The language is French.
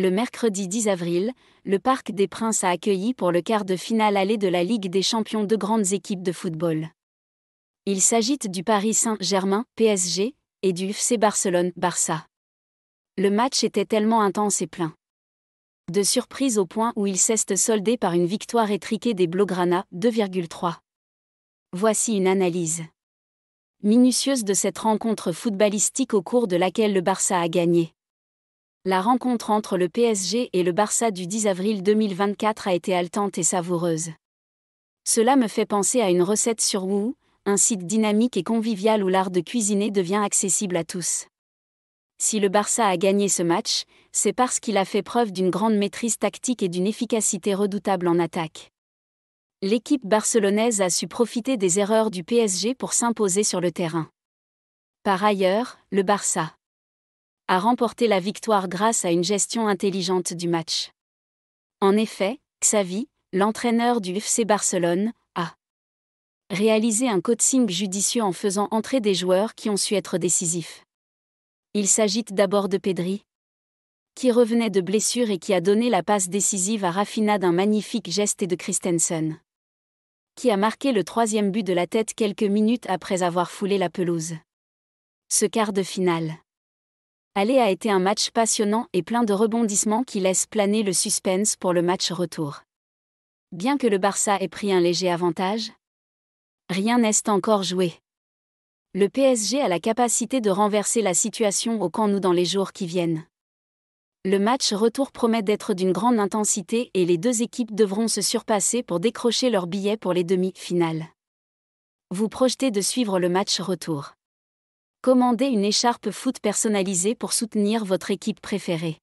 le mercredi 10 avril, le Parc des Princes a accueilli pour le quart de finale aller de la Ligue des champions deux grandes équipes de football. Il s'agit du Paris Saint-Germain, PSG, et du FC Barcelone, Barça. Le match était tellement intense et plein. De surprise au point où il s'est soldé par une victoire étriquée des Blaugrana, 2,3. Voici une analyse minutieuse de cette rencontre footballistique au cours de laquelle le Barça a gagné. La rencontre entre le PSG et le Barça du 10 avril 2024 a été haletante et savoureuse. Cela me fait penser à une recette sur Wu, un site dynamique et convivial où l'art de cuisiner devient accessible à tous. Si le Barça a gagné ce match, c'est parce qu'il a fait preuve d'une grande maîtrise tactique et d'une efficacité redoutable en attaque. L'équipe barcelonaise a su profiter des erreurs du PSG pour s'imposer sur le terrain. Par ailleurs, le Barça a remporté la victoire grâce à une gestion intelligente du match. En effet, Xavi, l'entraîneur du FC Barcelone, a réalisé un coaching judicieux en faisant entrer des joueurs qui ont su être décisifs. Il s'agit d'abord de Pedri, qui revenait de blessure et qui a donné la passe décisive à Rafinha d'un magnifique geste et de Christensen, qui a marqué le troisième but de la tête quelques minutes après avoir foulé la pelouse. Ce quart de finale aller a été un match passionnant et plein de rebondissements qui laissent planer le suspense pour le match retour. Bien que le Barça ait pris un léger avantage, rien n'est encore joué. Le PSG a la capacité de renverser la situation au camp nous dans les jours qui viennent. Le match retour promet d'être d'une grande intensité et les deux équipes devront se surpasser pour décrocher leur billet pour les demi-finales. Vous projetez de suivre le match retour. Commandez une écharpe foot personnalisée pour soutenir votre équipe préférée.